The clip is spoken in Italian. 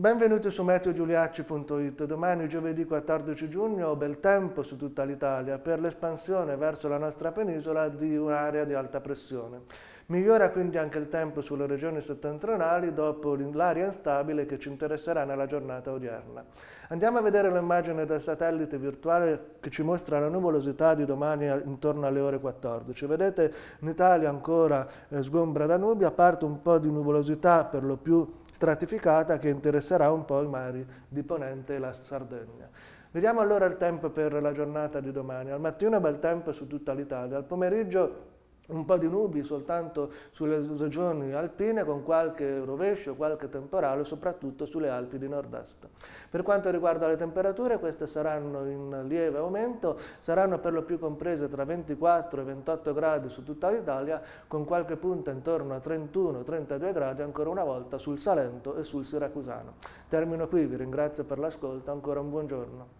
Benvenuti su meteogiuliacci.it. Domani giovedì 14 giugno bel tempo su tutta l'Italia per l'espansione verso la nostra penisola di un'area di alta pressione. Migliora quindi anche il tempo sulle regioni settentrionali dopo l'aria instabile che ci interesserà nella giornata odierna. Andiamo a vedere l'immagine del satellite virtuale che ci mostra la nuvolosità di domani intorno alle ore 14. Vedete in Italia ancora eh, sgombra da nubi, a parte un po' di nuvolosità per lo più stratificata che interesserà un po' i mari di Ponente e la Sardegna. Vediamo allora il tempo per la giornata di domani. Al mattino bel tempo su tutta l'Italia, al pomeriggio un po' di nubi soltanto sulle regioni alpine con qualche rovescio, qualche temporale, soprattutto sulle Alpi di nord-est. Per quanto riguarda le temperature, queste saranno in lieve aumento, saranno per lo più comprese tra 24 e 28 gradi su tutta l'Italia, con qualche punta intorno a 31-32 gradi ancora una volta sul Salento e sul Siracusano. Termino qui, vi ringrazio per l'ascolto, ancora un buongiorno.